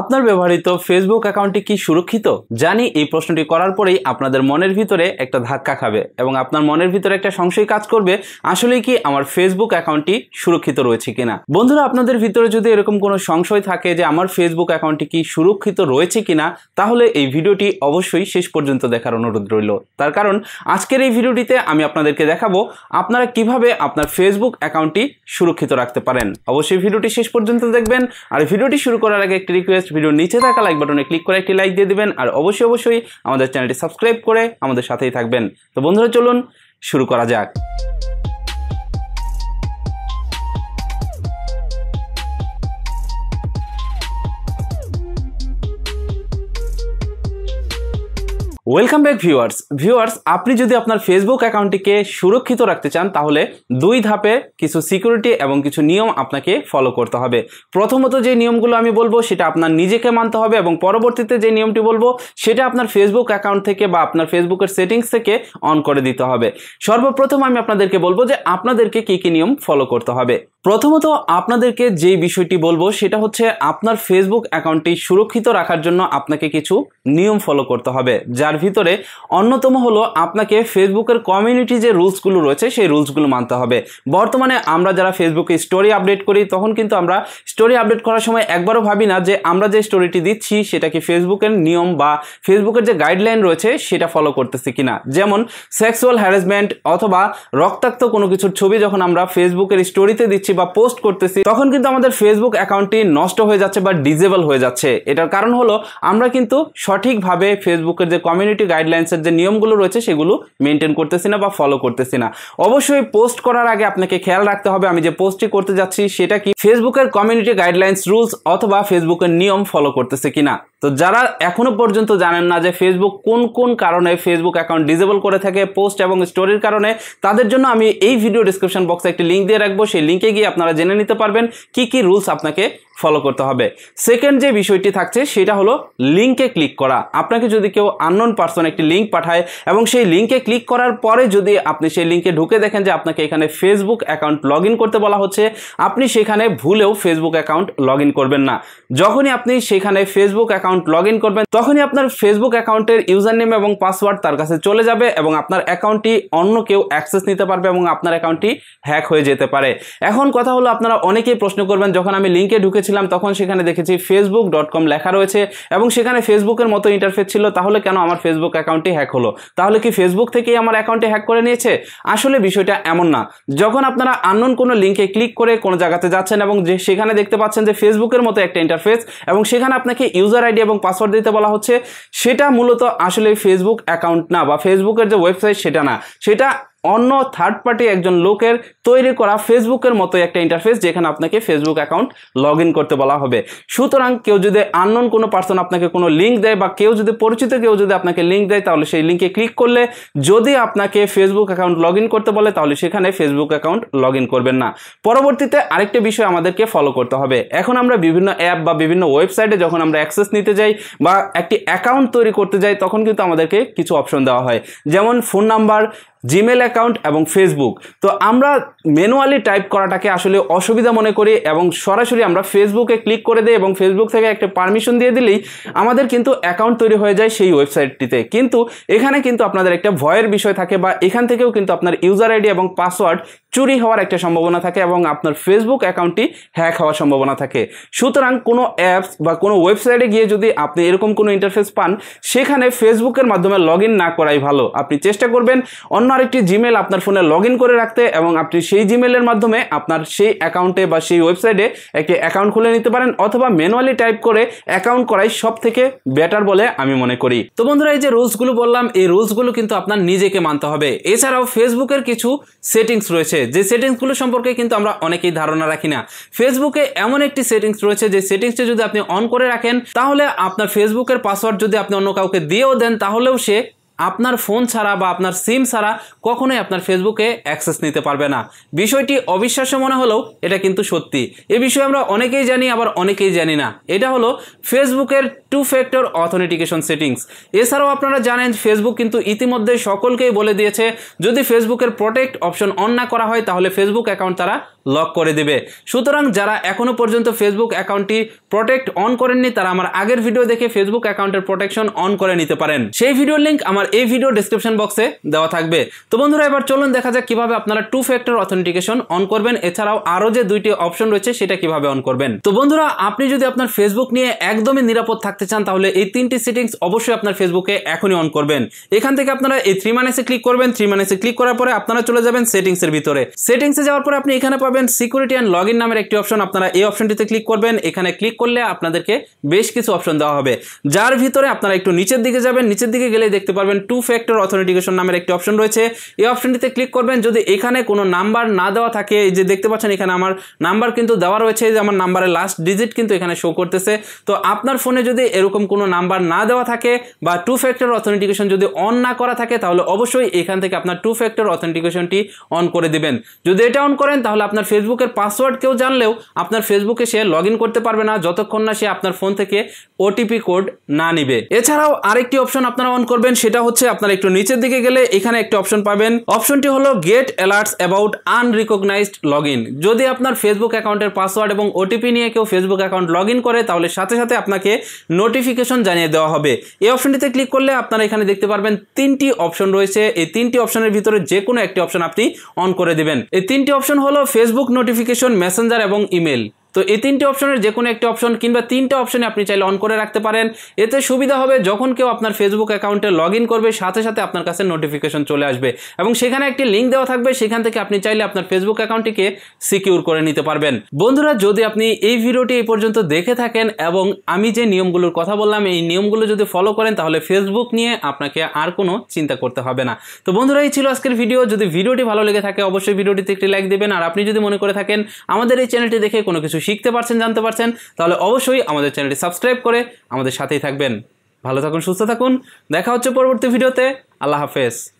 আপনার ব্যবহৃত ফেসবুক অ্যাকাউন্টটি কি সুরক্ষিত জানি এই প্রশ্নটি করার পরেই আপনাদের মনের ভিতরে একটা ধাক্কা খাবে এবং আপনার মনের ভিতরে একটা সংশয় কাজ করবে আসলে কি আমার ফেসবুক অ্যাকাউন্টটি সুরক্ষিত রয়েছে কিনা বন্ধুরা আপনাদের ভিতরে যদি এরকম কোনো সংশয় থাকে যে আমার ফেসবুক অ্যাকাউন্টটি কি সুরক্ষিত রয়েছে কিনা তাহলে এই ভিডিওটি অবশ্যই শেষ পর্যন্ত দেখার অনুরোধ রইল তার কারণ আজকের এই ভিডিওটিতে আমি আপনাদেরকে দেখাবো আপনারা কিভাবে আপনার ফেসবুক অ্যাকাউন্টটি সুরক্ষিত রাখতে পারেন অবশ্যই ভিডিওটি শেষ পর্যন্ত দেখবেন আর ভিডিওটি শুরু করার আগে একটি রিকোয়েস্ট রিকোয়েস্ট ভিডিও নিচে থাকা লাইক বাটনে ক্লিক করে একটি লাইক দিয়ে দেবেন আর অবশ্যই অবশ্যই আমাদের চ্যানেলটি সাবস্ক্রাইব করে আমাদের সাথেই থাকবেন তো বন্ধুরা চলুন শুরু করা যাক ওয়েলকাম ব্যাক ভিউয়ার্স ভিউয়ার্স আপনি যদি আপনার ফেসবুক অ্যাকাউন্টটিকে সুরক্ষিত রাখতে চান তাহলে দুই ধাপে কিছু সিকিউরিটি এবং কিছু নিয়ম আপনাকে ফলো করতে হবে প্রথমত যে নিয়মগুলো আমি বলবো সেটা আপনার নিজেকে মানতে হবে এবং পরবর্তীতে যে নিয়মটি বলবো সেটা আপনার ফেসবুক অ্যাকাউন্ট থেকে বা আপনার ফেসবুকের সেটিংস থেকে অন করে দিতে হবে সর্বপ্রথম আমি আপনাদেরকে বলবো যে আপনাদেরকে কী কী নিয়ম ফলো করতে হবে প্রথমত আপনাদেরকে যে বিষয়টি বলবো সেটা হচ্ছে আপনার ফেসবুক অ্যাকাউন্টটি সুরক্ষিত রাখার জন্য আপনাকে কিছু নিয়ম ফলো করতে হবে যার ভিতরে অন্যতম হলো আপনাকে ফেসবুকের কমিউনিটি যে রুলসগুলো রয়েছে সেই রুলসগুলো মানতে হবে বর্তমানে আমরা যারা ফেসবুকে স্টোরি আপডেট করি তখন কিন্তু আমরা স্টোরি আপডেট করার সময় একবারও ভাবি না যে আমরা যে স্টোরিটি দিচ্ছি সেটা কি ফেসবুকের নিয়ম বা ফেসবুকের যে গাইডলাইন রয়েছে সেটা ফলো করতেছি কিনা যেমন সেক্সুয়াল হ্যারাসমেন্ট অথবা রক্তাক্ত কোনো কিছুর ছবি যখন আমরা ফেসবুকের স্টোরিতে দিচ্ছি বা পোস্ট করতেছি তখন কিন্তু আমাদের ফেসবুক অ্যাকাউন্টটি নষ্ট হয়ে যাচ্ছে বা ডিজেবল হয়ে যাচ্ছে এটার কারণ হলো আমরা কিন্তু সঠিকভাবে ফেসবুকের যে কমিউনিটি গাইডলাইন্সের যে নিয়মগুলো রয়েছে সেগুলো মেনটেন করতেছি না বা ফলো করতেছি না অবশ্যই পোস্ট করার আগে আপনাকে খেয়াল রাখতে হবে আমি যে পোস্টটি করতে যাচ্ছি সেটা কি ফেসবুকের কমিউনিটি গাইডলাইন্স রুলস অথবা ফেসবুকের নিয়ম ফলো করতেছে কিনা তো যারা এখনও পর্যন্ত জানেন না যে ফেসবুক কোন কোন কারণে ফেসবুক অ্যাকাউন্ট ডিজেবল করে থাকে পোস্ট এবং স্টোরির কারণে তাদের জন্য আমি এই ভিডিও ডিসক্রিপশন বক্সে একটি লিঙ্ক দিয়ে রাখবো সেই লিঙ্কে গিয়ে আপনারা জেনে নিতে পারবেন কি কি রুলস আপনাকে ফলো করতে হবে সেকেন্ড যে বিষয়টি থাকছে সেটা হলো লিঙ্কে ক্লিক করা আপনাকে যদি কেউ আননোন পার্সন একটি লিঙ্ক পাঠায় এবং সেই লিঙ্কে ক্লিক করার পরে যদি আপনি সেই লিঙ্কে ঢুকে দেখেন যে আপনাকে এখানে ফেসবুক অ্যাকাউন্ট লগ করতে বলা হচ্ছে আপনি সেখানে ভুলেও ফেসবুক অ্যাকাউন্ট লগ করবেন না যখনই আপনি সেখানে ফেসবুক অ্যাকাউন্ট লগ করবেন তখনই আপনার ফেসবুক অ্যাকাউন্টের ইউজার নেম এবং পাসওয়ার্ড তার কাছে চলে যাবে এবং আপনার অ্যাকাউন্টটি অন্য কেউ অ্যাক্সেস নিতে পারবে এবং আপনার অ্যাকাউন্টটি হ্যাক হয়ে যেতে পারে এখন কথা হলো আপনারা অনেকেই প্রশ্ন করবেন যখন আমি লিঙ্কে ঢুকেছি গিয়েছিলাম তখন সেখানে দেখেছি ফেসবুক ডট কম লেখা রয়েছে এবং সেখানে ফেসবুকের মতো ইন্টারফেস ছিল তাহলে কেন আমার ফেসবুক অ্যাকাউন্টটি হ্যাক হলো তাহলে কি ফেসবুক থেকেই আমার অ্যাকাউন্টে হ্যাক করে নিয়েছে আসলে বিষয়টা এমন না যখন আপনারা আননোন কোনো লিঙ্কে ক্লিক করে কোনো জায়গাতে যাচ্ছেন এবং যে সেখানে দেখতে পাচ্ছেন যে ফেসবুকের মতো একটা ইন্টারফেস এবং সেখানে আপনাকে ইউজার আইডি এবং পাসওয়ার্ড দিতে বলা হচ্ছে সেটা মূলত আসলে ফেসবুক অ্যাকাউন্ট না বা ফেসবুকের যে ওয়েবসাইট সেটা না সেটা অন্য থার্ড পার্টি একজন লোকের তৈরি করা ফেসবুকের মতো একটা ইন্টারফেস যেখানে আপনাকে ফেসবুক অ্যাকাউন্ট লগ করতে বলা হবে সুতরাং কেউ যদি আননোন কোনো পার্সন আপনাকে কোনো লিঙ্ক দেয় বা কেউ যদি পরিচিত কেউ যদি আপনাকে লিঙ্ক দেয় তাহলে সেই লিঙ্কে ক্লিক করলে যদি আপনাকে ফেসবুক অ্যাকাউন্ট লগ করতে বলে তাহলে সেখানে ফেসবুক অ্যাকাউন্ট লগ করবেন না পরবর্তীতে আরেকটা বিষয় আমাদেরকে ফলো করতে হবে এখন আমরা বিভিন্ন অ্যাপ বা বিভিন্ন ওয়েবসাইটে যখন আমরা অ্যাক্সেস নিতে যাই বা একটি অ্যাকাউন্ট তৈরি করতে যাই তখন কিন্তু আমাদেরকে কিছু অপশন দেওয়া হয় যেমন ফোন নাম্বার জিমেল অ্যাকাউন্ট এবং ফেসবুক তো আমরা ম্যানুয়ালি টাইপ করাটাকে আসলে অসুবিধা মনে করি এবং সরাসরি আমরা ফেসবুকে ক্লিক করে দিই এবং ফেসবুক থেকে একটা পারমিশন দিয়ে দিলেই আমাদের কিন্তু অ্যাকাউন্ট তৈরি হয়ে যায় সেই ওয়েবসাইটটিতে কিন্তু এখানে কিন্তু আপনাদের একটা ভয়ের বিষয় থাকে বা এখান থেকেও কিন্তু আপনার ইউজার আইডি এবং পাসওয়ার্ড চুরি হওয়ার একটা সম্ভাবনা থাকে এবং আপনার ফেসবুক অ্যাকাউন্টটি হ্যাক হওয়ার সম্ভাবনা থাকে সুতরাং কোনো অ্যাপস বা কোনো ওয়েবসাইটে গিয়ে যদি আপনি এরকম কোনো ইন্টারফেস পান সেখানে ফেসবুকের মাধ্যমে লগ না করাই ভালো আপনি চেষ্টা করবেন অন্য আরেকটি জিমেল আপনার ফোনে লগ করে রাখতে এবং আপনি সেই জিমেলের মাধ্যমে আপনার সেই অ্যাকাউন্টে বা সেই ওয়েবসাইটে একটি অ্যাকাউন্ট খুলে নিতে পারেন অথবা ম্যানুয়ালি টাইপ করে অ্যাকাউন্ট করাই সব থেকে বেটার বলে আমি মনে করি তো বন্ধুরা এই যে রুলসগুলো বললাম এই রুলসগুলো কিন্তু আপনার নিজেকে মানতে হবে এছাড়াও ফেসবুকের কিছু সেটিংস রয়েছে যে সেটিংসগুলো সম্পর্কে কিন্তু আমরা অনেকেই ধারণা রাখি না ফেসবুকে এমন একটি সেটিংস রয়েছে যে সেটিংসটি যদি আপনি অন করে রাখেন তাহলে আপনার ফেসবুকের পাসওয়ার্ড যদি আপনি অন্য কাউকে দিয়েও দেন তাহলেও সে আপনার ফোন ছাড়া বা আপনার সিম ছাড়া কখনোই আপনার ফেসবুকে অ্যাক্সেস নিতে পারবে না বিষয়টি অবিশ্বাস্য মনে হলেও এটা কিন্তু সত্যি এ বিষয়ে আমরা অনেকেই জানি আবার অনেকেই জানি না এটা হলো ফেসবুকের টু ফ্যাক্টর অথেন্টিকেশন সেটিংস এছাড়াও আপনারা জানেন ফেসবুক কিন্তু ইতিমধ্যে সকলকেই বলে দিয়েছে যদি ফেসবুকের প্রোটেক্ট অপশন অন না করা হয় তাহলে ফেসবুক অ্যাকাউন্ট তারা লক করে দেবে সুতরাং যারা এখনও পর্যন্ত ফেসবুক অ্যাকাউন্টটি প্রোটেক্ট অন করেননি তারা আমার আগের ভিডিও দেখে ফেসবুক অ্যাকাউন্টের প্রোটেকশন অন করে নিতে পারেন সেই ভিডিওর লিঙ্ক আমার এই ভিডিও ডিসক্রিপশন বক্সে দেওয়া থাকবে তো বন্ধুরা এবার চলুন দেখা যাক কিভাবে আপনারা টু ফ্যাক্টর অথেন্টিকেশন অন করবেন এছাড়াও আরও যে দুইটি অপশন রয়েছে সেটা কিভাবে অন করবেন তো বন্ধুরা আপনি যদি আপনার ফেসবুক নিয়ে একদমই নিরাপদ থাকেন রাখতে চান তাহলে এই তিনটি সেটিংস অবশ্যই আপনার ফেসবুকে এখনই অন করবেন এখান থেকে আপনারা এই থ্রি মানেসে ক্লিক করবেন থ্রি মানেসে ক্লিক করার পরে আপনারা চলে যাবেন সেটিংসের ভিতরে সেটিংসে যাওয়ার পরে আপনি এখানে পাবেন সিকিউরিটি অ্যান্ড লগ ইন নামের একটি অপশন আপনারা এই অপশনটিতে ক্লিক করবেন এখানে ক্লিক করলে আপনাদেরকে বেশ কিছু অপশন দেওয়া হবে যার ভিতরে আপনারা একটু নিচের দিকে যাবেন নিচের দিকে গেলে দেখতে পারবেন টু ফ্যাক্টর অথেন্টিকেশন নামের একটি অপশন রয়েছে এই অপশনটিতে ক্লিক করবেন যদি এখানে কোনো নাম্বার না দেওয়া থাকে যে দেখতে পাচ্ছেন এখানে আমার নাম্বার কিন্তু দেওয়া রয়েছে যে আমার নাম্বারের লাস্ট ডিজিট কিন্তু এখানে শো করতেছে তো আপনার ফোনে যদি এরকম কোনো নাম্বার না দেওয়া থাকে বা টু ফ্যাক্টর অথেন্টিকেশন যদি অন না করা থাকে তাহলে অবশ্যই এখান থেকে আপনার টু ফ্যাক্টর অথেন্টিকেশনটি অন করে দিবেন যদি এটা অন করেন তাহলে আপনার ফেসবুকের পাসওয়ার্ড কেউ জানলেও আপনার ফেসবুকে সে লগ করতে পারবে না যতক্ষণ না সে আপনার ফোন থেকে ওটিপি কোড না নিবে এছাড়াও আরেকটি অপশন আপনারা অন করবেন সেটা হচ্ছে আপনার একটু নিচের দিকে গেলে এখানে একটি অপশন পাবেন অপশনটি হলো get alerts about unrecognised log যদি আপনার ফেসবুক অ্যাকাউন্টের পাসওয়ার্ড এবং ওটিপি নিয়ে কেউ ফেসবুক অ্যাকাউন্ট লগ করে তাহলে সাথে সাথে আপনাকে নোটিফিকেশন জানিয়ে দেওয়া হবে এই অপশনটিতে ক্লিক করলে আপনারা এখানে দেখতে পারবেন তিনটি অপশন রয়েছে এই তিনটি অপশনের ভিতরে যে কোনো একটি অপশন আপনি অন করে দেবেন এই তিনটি অপশন হলো ফেসবুক নোটিফিকেশন মেসেঞ্জার এবং ইমেল তো এই তিনটে অপশনের যে কোনো একটি অপশন কিংবা তিনটে অপশনে আপনি চাইলে অন করে রাখতে পারেন এতে সুবিধা হবে যখন কেউ আপনার ফেসবুক অ্যাকাউন্টে লগ করবে সাথে সাথে আপনার কাছে নোটিফিকেশন চলে আসবে এবং সেখানে একটি লিঙ্ক দেওয়া থাকবে সেখান থেকে আপনি চাইলে আপনার ফেসবুক অ্যাকাউন্টটিকে সিকিউর করে নিতে পারবেন বন্ধুরা যদি আপনি এই ভিডিওটি এই পর্যন্ত দেখে থাকেন এবং আমি যে নিয়মগুলোর কথা বললাম এই নিয়মগুলো যদি ফলো করেন তাহলে ফেসবুক নিয়ে আপনাকে আর কোনো চিন্তা করতে হবে না তো বন্ধুরা এই ছিল আজকের ভিডিও যদি ভিডিওটি ভালো লেগে থাকে অবশ্যই ভিডিওটিতে একটি লাইক দেবেন আর আপনি যদি মনে করে থাকেন আমাদের এই চ্যানেলটি দেখে কোনো কিছু কিছু শিখতে পারছেন জানতে পারছেন তাহলে অবশ্যই আমাদের চ্যানেলটি সাবস্ক্রাইব করে আমাদের সাথেই থাকবেন ভালো থাকুন সুস্থ থাকুন দেখা হচ্ছে পরবর্তী ভিডিওতে আল্লাহ হাফেজ